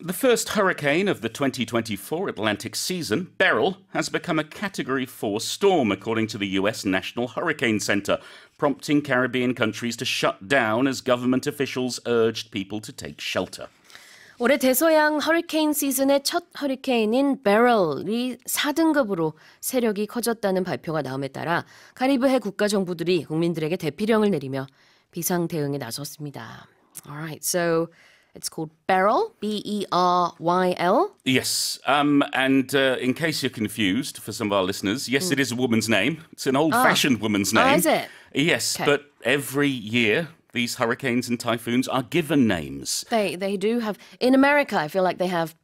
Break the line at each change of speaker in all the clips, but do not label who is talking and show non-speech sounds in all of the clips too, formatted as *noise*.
The first hurricane of the 2024 Atlantic season, Beryl, has become a Category 4 storm, according to the US National Hurricane Center, prompting Caribbean countries to shut down as government officials urged people to take shelter.
올해 대서양 허리케인 시즌의 첫 허리케인인 베럴이 4등급으로 세력이 커졌다는 발표가 나옴에 따라 카리브해 국가 정부들이 국민들에게 대피령을 내리며 비상 대응에 나섰습니다. All right, so it's called Beryl, B E R Y L.
Yes. Um, and uh, in case you're confused, for some of our listeners, yes, mm. it is a woman's name. It's an ah. old fashioned oh. woman's ah, name. Oh, is it? Yes, okay. but every year these hurricanes and typhoons are given names.
They, they do have. In America, I feel like they have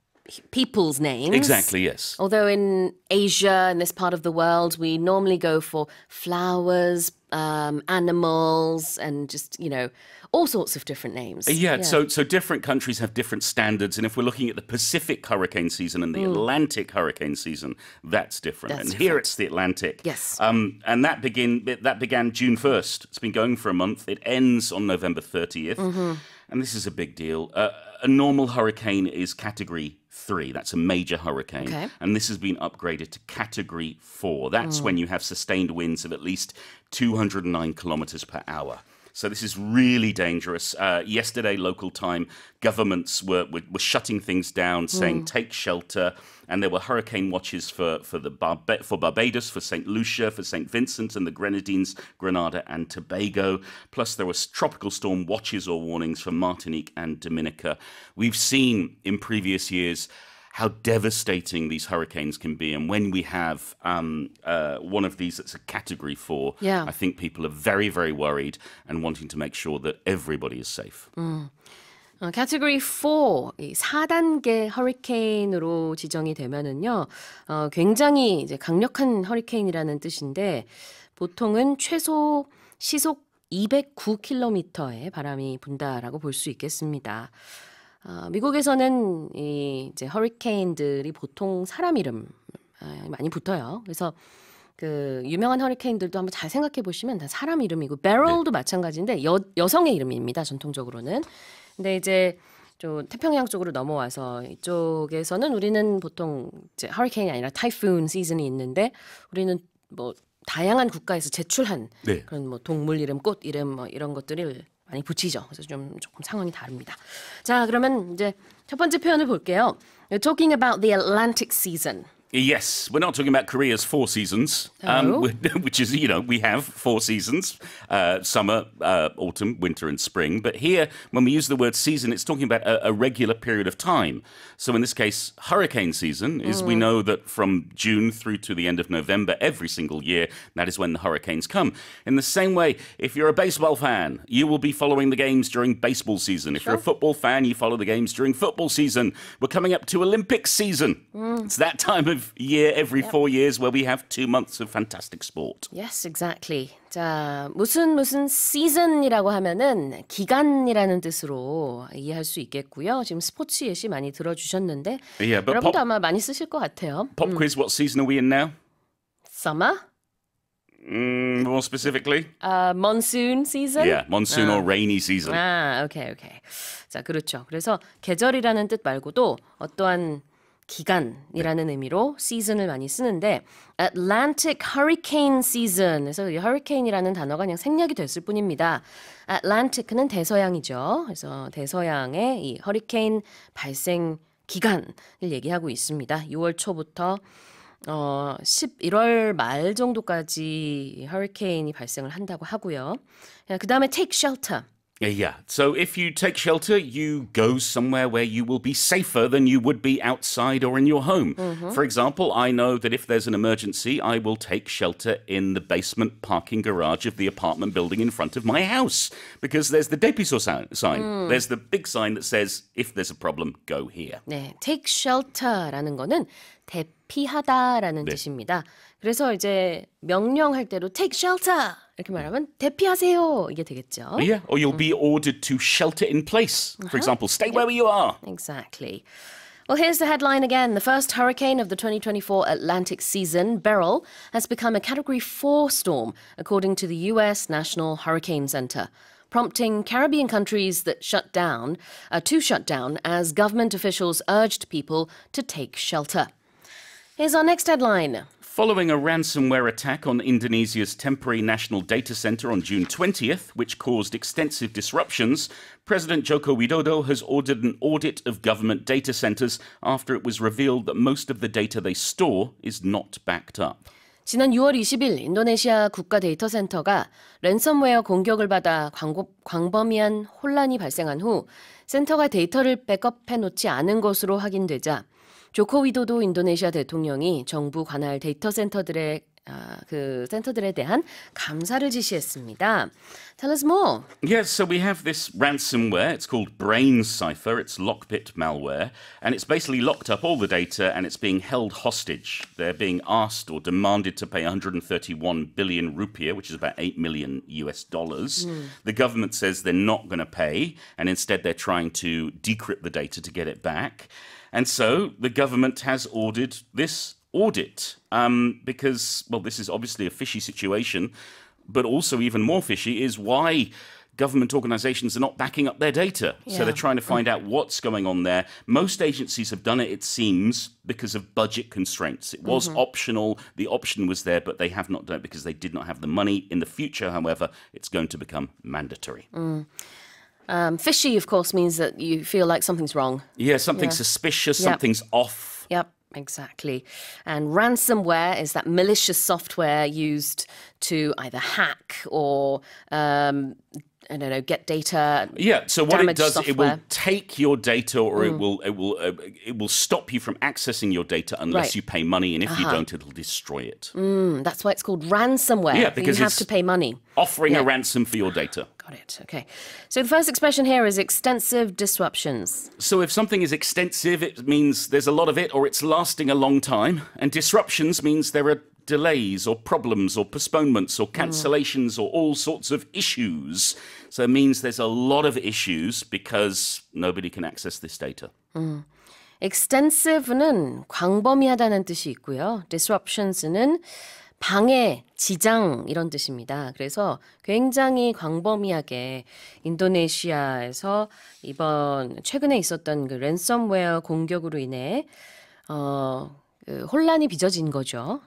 people's names. Exactly, yes. Although in Asia in this part of the world, we normally go for flowers, um, animals, and just, you know, all sorts of different names. Yeah, uh, yeah, So, so
different countries have different standards. And if we're looking at the Pacific hurricane season and the mm. Atlantic hurricane season, that's different. That's and different. here it's the Atlantic. Yes. Um, and that, begin, that began June 1st. It's been going for a month. It ends on November 30th. Mm -hmm. And this is a big deal. Uh, a normal hurricane is category three. That's a major hurricane. Okay. And this has been upgraded to category four. That's mm. when you have sustained winds of at least 209 kilometers per hour. So this is really dangerous. Uh, yesterday, local time, governments were, were, were shutting things down, saying mm. take shelter. And there were hurricane watches for, for, the for Barbados, for St. Lucia, for St. Vincent and the Grenadines, Grenada and Tobago. Plus, there were tropical storm watches or warnings for Martinique and Dominica. We've seen in previous years how devastating these hurricanes can be. And when we have um, uh, one of these that's a category four, yeah. I think people are very, very worried and wanting to make sure that everybody is safe.
Mm. category 4, 이 4단계 허리케인으로 지정이 되면은요, 어, 굉장히 이제 강력한 허리케인이라는 뜻인데, 보통은 최소 시속 209km의 바람이 분다라고 볼 수 있겠습니다. 어, 미국에서는 이 이제 허리케인들이 보통 사람 이름 아, 많이 붙어요. 그래서 그 유명한 허리케인들도 한번 잘 생각해 보시면 다 사람 이름이고 베럴도 네. 마찬가지인데 여, 여성의 이름입니다. 전통적으로는. 근데 이제 좀 태평양 쪽으로 넘어와서 이쪽에서는 우리는 보통 이제 허리케인이 아니라 타이푼 시즌이 있는데 우리는 뭐 다양한 국가에서 제출한 네. 그런 뭐 동물 이름, 꽃 이름 뭐 이런 것들을 많이 붙이죠. 그래서 좀 조금 상황이 다릅니다. 자, 그러면 이제 첫 번째 표현을 볼게요. You're talking about the Atlantic season.
Yes, we're not talking about Korea's four seasons, um, oh. *laughs* which is, you know, we have four seasons uh, summer, uh, autumn, winter, and spring. But here, when we use the word season, it's talking about a, a regular period of time. So in this case, hurricane season is mm. we know that from June through to the end of November every single year, that is when the hurricanes come. In the same way, if you're a baseball fan, you will be following the games during baseball season. If sure. you're a football fan, you follow the games during football season. We're coming up to Olympic season. Mm. It's that time of year, every yep. four years, where we have two months of fantastic sport.
Yes, exactly. 자, 무슨 무슨 season이라고 하면은 기간이라는 뜻으로 이해할 수 있겠고요. 지금 스포츠 예시 많이 들어주셨는데 yeah, 여러분도 pop, 아마 많이 쓰실 것 같아요. Pop 음.
quiz, what season are we in now? Summer. Mm, more specifically?
Uh, monsoon season? Yeah, monsoon 아. or rainy season. 아, okay, okay. 자, 그렇죠. 그래서 계절이라는 뜻 말고도 어떠한 기간이라는 네. 의미로 season을 많이 쓰는데 Atlantic Hurricane Season 에서이 hurricane이라는 단어가 그냥 생략이 됐을 뿐입니다. Atlantic는 대서양이죠. 그래서 대서양의 이 허리케인 발생 기간을 얘기하고 있습니다. 6월 초부터 어, 11월 말 정도까지 허리케인이 발생을 한다고 하고요. 그 다음에 take shelter.
Yeah. So if you take shelter, you go somewhere where you will be safer than you would be outside or in your home. Mm-hmm. For example, I know that if there's an emergency, I will take shelter in the basement parking garage of the apartment building in front of my house because there's the Depiso sign. Mm. There's the big sign that says, if there's a problem, go here.
네, take shelter라는 거는 대피하다라는 네. 뜻입니다. 그래서 이제 명령할 때로 take shelter 이렇게 말하면 대피하세요. 이게 되겠죠. Yeah,
or you'll be ordered to shelter in place. For uh-huh. example, stay where you are. Exactly.
Well, here's the headline again. The first hurricane of the 2024 Atlantic season, Beryl, has become a Category 4 storm, according to the U.S. National Hurricane Center, prompting Caribbean countries that shut down uh, to shut down as government officials urged people to take shelter. Here's our next headline.
Following a ransomware attack on Indonesia's temporary national data center on June 20th, which caused extensive disruptions, President Joko Widodo has ordered an audit of government data centers after it was revealed that most of the data they store is not backed up.
지난 6월 20일 인도네시아 국가 데이터 센터가 랜섬웨어 공격을 받아 광고, 광범위한 혼란이 발생한 후 센터가 데이터를 백업해 놓지 않은 것으로 확인되자 조코 위도도 인도네시아 대통령이 정부 관할 데이터 센터들의 아, 그 센터들에 대한 감사를 지시했습니다. Tell us more.
Yes, so we have this ransomware. It's called Brain Cipher. It's lockbit malware, and it's basically locked up all the data, and it's being held hostage. They're being asked or demanded to pay 131 billion rupiah, which is about 8 million US dollars. Mm. The government says they're not going to pay, and instead they're trying to decrypt the data to get it back. And so the government has ordered this audit um, because, well, this is obviously a fishy situation, but also even more fishy is why government organizations are not backing up their data. Yeah. So they're trying to find out what's going on there. Most agencies have done it, it seems, because of budget constraints. It was mm -hmm. optional, the option was there, but they have not done it because they did not have the money. In the future, however, it's going to become mandatory.
Mm. Um, fishy, of course, means that you feel like something's wrong. Yeah, something's yeah. suspicious, yep. something's off. Yep, exactly. And ransomware is that malicious software used to either hack or um, I don't know, get data. Yeah. So what it does, software. it will take
your data, or mm. it will it will uh, it will stop you from accessing your data unless right. you pay money, and if uh -huh. you uh-huh. don't, it'll destroy it.
Mm, that's why it's called ransomware. Yeah, because you have to pay money. Offering yeah. a
ransom for your data. Got
it. Okay. So the first expression here is extensive disruptions.
So if something is extensive, it means there's a lot of it, or it's lasting a long time, and disruptions means there are delays or problems or postponements or cancellations or all sorts of issues. So it means there's a lot of issues because nobody can access this data.
음. extensive는 광범위하다는 뜻이 있고요. disruptions는 방해, 지장 이런 뜻입니다. 그래서 굉장히 광범위하게 인도네시아에서 이번 최근에 있었던 그 랜섬웨어 공격으로 인해 어, 그 혼란이 빚어진 거죠.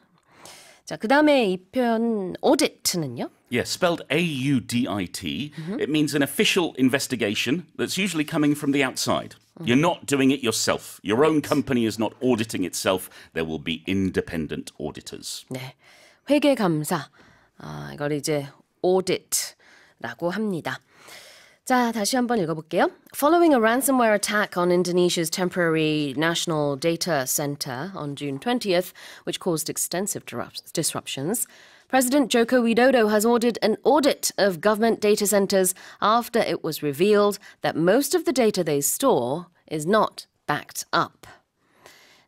자, 그다음에 이 표현 audit는요?
Yes, yeah, spelled A-U-D-I-T. Mm-hmm. It means an official investigation that's usually coming from the outside. Mm-hmm. You're not doing it yourself. Your own company is not auditing itself. There will be independent auditors.
네, 회계 감사. 아, 이걸 이제 audit라고 합니다. 자, 다시 한번 읽어볼게요. Following a ransomware attack on Indonesia's temporary national data center on June 20th, which caused extensive disruptions, President Joko Widodo has ordered an audit of government data centers after it was revealed that most of the data they store is not backed up.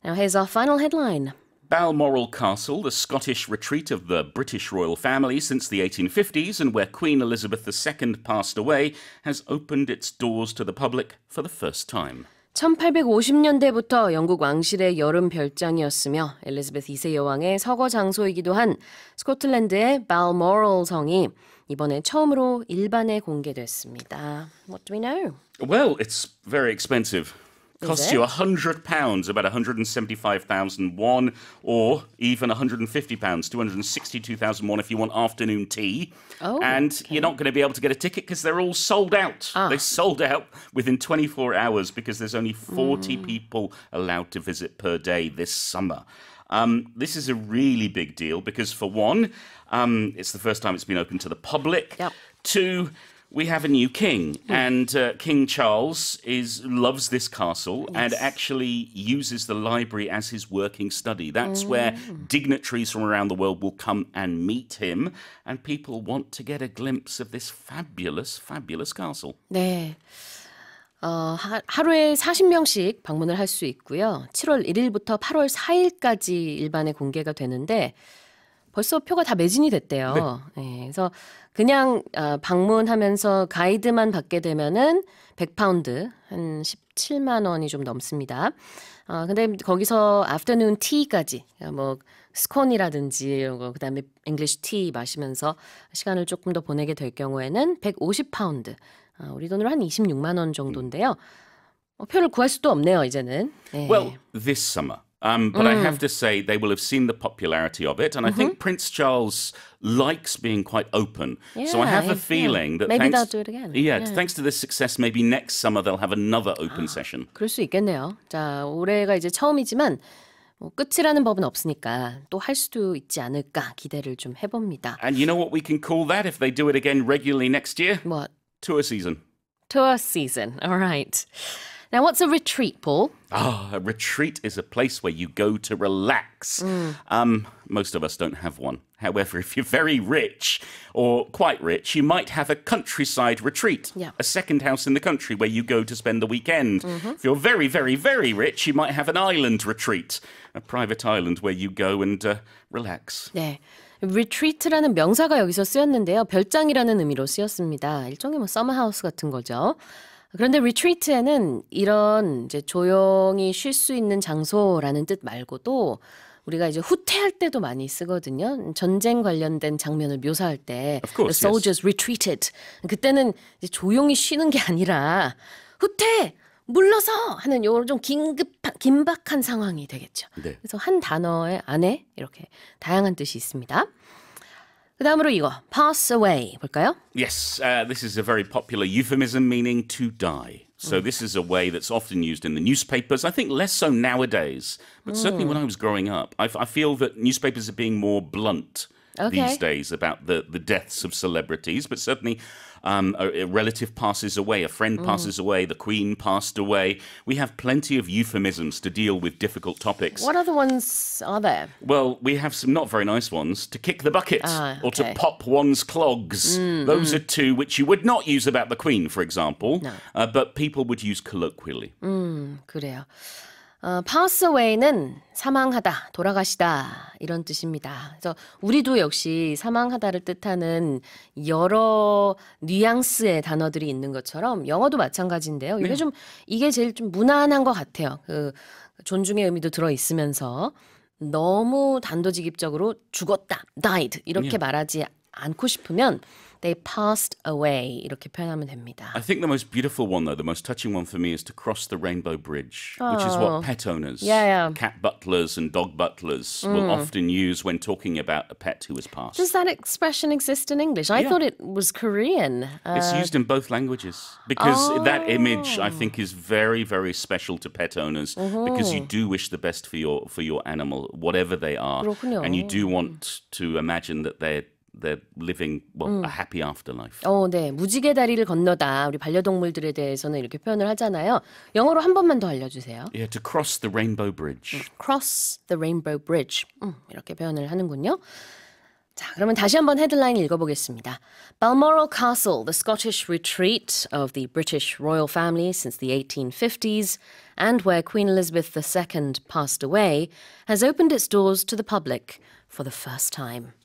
Now, here's our final headline.
Balmoral Castle, the Scottish retreat of the British royal family since the 1850s and where Queen Elizabeth II passed away, has opened its doors to the public for the first time.
1850년대부터 영국 왕실의 여름 별장이었으며 엘리자베스 2세 여왕의 서거 장소이기도 한 스코틀랜드의 발모럴 성이 이번에 처음으로 일반에 공개됐습니다. What do we know?
Well, it's very expensive costs you hundred pounds, about one hundred and seventy-five thousand one, or even one hundred and fifty pounds, two hundred and sixty-two thousand one, if you want afternoon tea. Oh, and okay. you're not going to be able to get a ticket because they're all sold out. Ah. They sold out within twenty-four hours because there's only forty mm. people allowed to visit per day this summer. Um, this is a really big deal because, for one, um, it's the first time it's been open to the public. Yep. Two we have a new king, mm. and uh, King Charles is loves this castle yes. and actually uses the library as his working study. That's mm. where oh. dignitaries from around the world will come and meet him, and people want to get a glimpse of this fabulous, fabulous castle.
네. 어, 하, 하루에 40명씩 방문을 할 수 있고요. 7월 1일부터 8월 4일까지 일반에 공개가 되는데 벌써 표가 다 매진이 됐대요. 네. 네 그래서 그냥 어, 방문하면서 가이드만 받게 되면은 100파운드 한 17만 원이 좀 넘습니다. 어, 근데 거기서 아프터눈 티까지 뭐 스콘이라든지 이런 거 그다음에 잉글리쉬티 마시면서 시간을 조금 더 보내게 될 경우에는 150파운드. 어, 우리 돈으로 한 26만 원 정도인데요. 어, 표를 구할 수도 없네요, 이제는. 네. Well,
this summer Um, but mm. I have mm. to say, they will have seen the popularity of it. And mm -hmm. I think mm-hmm. Prince Charles likes being quite open. Yeah, so I have a feeling yeah. that maybe thanks, they'll do it again. Yeah, yeah, thanks to this success, maybe next summer they'll have another open 아, ah, session.
그럴 수 있겠네요. 자, 올해가 이제 처음이지만 뭐 끝이라는 법은 없으니까 수도 있지 않을까 기대를 좀 해봅니다.
And you know what we can call that if they do it again regularly next year? What? Tour season.
Tour season. All right. Now, what's a retreat, Paul?
Ah, oh, a retreat is a place where you go to relax. Mm. Um, most of us don't have one. However, if you're very rich or quite rich, you might have a countryside retreat, yeah. a second house in the country where you go to spend the weekend. Mm -hmm. If you're very, very, very rich, you might have an island retreat, a private island where you go and uh, relax. 네.
retreat라는 명사가 여기서 쓰였는데요. 별장이라는 의미로 쓰였습니다. 일종의 뭐 서머하우스 같은 거죠. 그런데 r e t 리트리트에는 이런 이제 조용히 쉴 수 있는 장소라는 뜻 말고도 우리가 이제 후퇴할 때도 많이 쓰거든요. 전쟁 관련된 장면을 묘사할 때 course, the soldiers yes. retreated. 그때는 조용히 쉬는 게 아니라 후퇴 물러서 하는 요런 좀 긴급한 긴박한 상황이 되겠죠. 네. 그래서 한 단어의 안에 이렇게 다양한 뜻이 있습니다. 그 다음으로 이거 pass away 볼까요?
Yes, uh, this is a very popular euphemism meaning to die. So mm. this is a way that's often used in the newspapers. I think less so nowadays, but mm. certainly when mm. I was growing up, I, feel that newspapers are being more blunt okay. these days about the, the deaths of celebrities. But certainly, um, a, relative passes away, a friend mm. passes away, the Queen passed away. We have plenty of euphemisms to deal with difficult topics. What
other ones are there?
Well, we have some not very nice ones to kick the bucket ah, okay. or to pop one's clogs. Mm, Those mm. are two which you would not use about the Queen, for example, no. uh, but people would use colloquially.
그래요. Mm, 어, pass away는 사망하다, 돌아가시다 이런 뜻입니다. 그래서 우리도 역시 사망하다를 뜻하는 여러 뉘앙스의 단어들이 있는 것처럼 영어도 마찬가지인데요. 이게 네. 좀 이게 제일 좀 무난한 것 같아요. 그 존중의 의미도 들어 있으면서 너무 단도직입적으로 죽었다, died 이렇게 네. 말하지 않고 싶으면 They passed away 이렇게 표현하면 됩니다.
I think the most beautiful one though, the most touching one for me is to cross the Rainbow Bridge,
oh. which is what oh.
pet owners, yeah, yeah. cat butlers and dog butlers mm. will often use when talking about a pet who has passed. Does
that expression exist in English? I yeah. thought it was Korean. Uh, it's used in
both languages because oh. that image I think is very very special to pet owners oh. because you do wish the best for your for your animal whatever they are. 그렇군요. And you do want to imagine that they're they're living well, 음. a happy afterlife.
어, 네. 무지개 다리를 건너다. 우리 반려동물들에 대해서는 이렇게 표현을 하잖아요. 영어로 한 번만 더 알려 주세요.
Yeah, to cross the rainbow bridge.
cross the rainbow bridge. 음, 이렇게 표현을 하는군요. 자, 그러면 다시 한번 헤드라인 읽어보겠습니다. Balmoral Castle, the Scottish retreat of the British royal family since the 1850s, and where Queen Elizabeth II passed away, has opened its doors to the public for the first time.